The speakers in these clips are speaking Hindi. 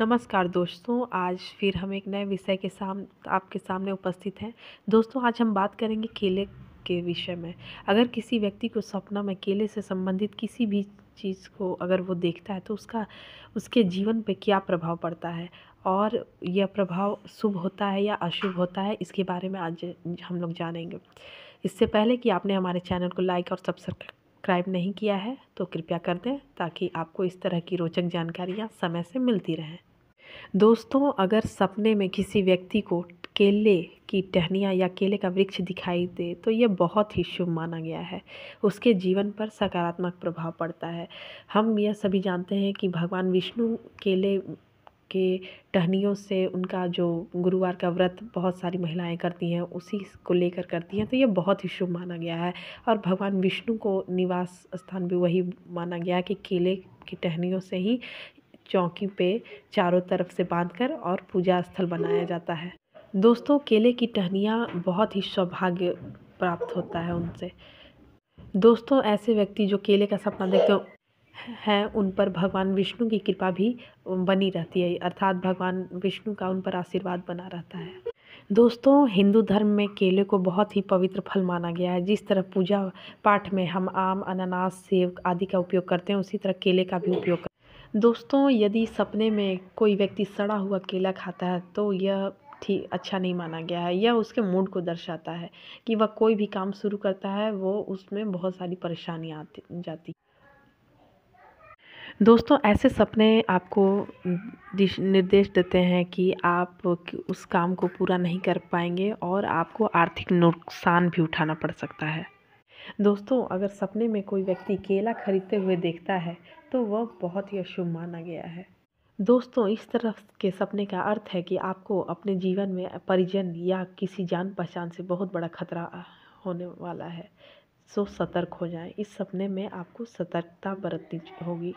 नमस्कार दोस्तों आज फिर हम एक नए विषय के साम आपके सामने उपस्थित हैं दोस्तों आज हम बात करेंगे केले के विषय में अगर किसी व्यक्ति को सपना में केले से संबंधित किसी भी चीज़ को अगर वो देखता है तो उसका उसके जीवन पे क्या प्रभाव पड़ता है और यह प्रभाव शुभ होता है या अशुभ होता है इसके बारे में आज हम लोग जानेंगे इससे पहले कि आपने हमारे चैनल को लाइक और सब्सक्राइब सब्सक्राइब नहीं किया है तो कृपया कर दें ताकि आपको इस तरह की रोचक जानकारियाँ समय से मिलती रहें दोस्तों अगर सपने में किसी व्यक्ति को केले की टहनियाँ या केले का वृक्ष दिखाई दे तो यह बहुत ही शुभ माना गया है उसके जीवन पर सकारात्मक प्रभाव पड़ता है हम यह सभी जानते हैं कि भगवान विष्णु केले के टहनियों से उनका जो गुरुवार का व्रत बहुत सारी महिलाएँ करती हैं उसी को लेकर करती हैं तो ये बहुत ही शुभ माना गया है और भगवान विष्णु को निवास स्थान भी वही माना गया है कि केले की टहनियों से ही चौकी पे चारों तरफ से बांधकर और पूजा स्थल बनाया जाता है दोस्तों केले की टहनियाँ बहुत ही सौभाग्य प्राप्त होता है उनसे दोस्तों ऐसे व्यक्ति जो केले का सपना देखते हो हैं उन पर भगवान विष्णु की कृपा भी बनी रहती है अर्थात भगवान विष्णु का उन पर आशीर्वाद बना रहता है दोस्तों हिंदू धर्म में केले को बहुत ही पवित्र फल माना गया है जिस तरह पूजा पाठ में हम आम अनानास सेब आदि का उपयोग करते हैं उसी तरह केले का भी उपयोग करते हैं दोस्तों यदि सपने में कोई व्यक्ति सड़ा हुआ केला खाता है तो यह ठीक अच्छा नहीं माना गया है यह उसके मूड को दर्शाता है कि वह कोई भी काम शुरू करता है वो उसमें बहुत सारी परेशानियाँ आती जाती दोस्तों ऐसे सपने आपको निर्देश देते हैं कि आप उस काम को पूरा नहीं कर पाएंगे और आपको आर्थिक नुकसान भी उठाना पड़ सकता है दोस्तों अगर सपने में कोई व्यक्ति केला खरीदते हुए देखता है तो वह बहुत ही अशुभ माना गया है दोस्तों इस तरह के सपने का अर्थ है कि आपको अपने जीवन में परिजन या किसी जान पहचान से बहुत बड़ा खतरा होने वाला है सो सतर्क हो जाए इस सपने में आपको सतर्कता बरतनी होगी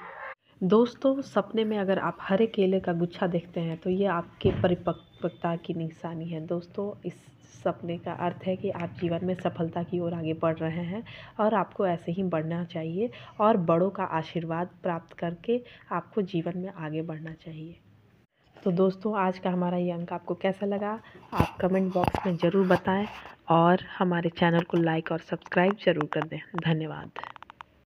दोस्तों सपने में अगर आप हरे केले का गुच्छा देखते हैं तो ये आपके परिपक्वता की निशानी है दोस्तों इस सपने का अर्थ है कि आप जीवन में सफलता की ओर आगे बढ़ रहे हैं और आपको ऐसे ही बढ़ना चाहिए और बड़ों का आशीर्वाद प्राप्त करके आपको जीवन में आगे बढ़ना चाहिए तो दोस्तों आज का हमारा ये अंक आपको कैसा लगा आप कमेंट बॉक्स में ज़रूर बताएं और हमारे चैनल को लाइक और सब्सक्राइब ज़रूर कर दें धन्यवाद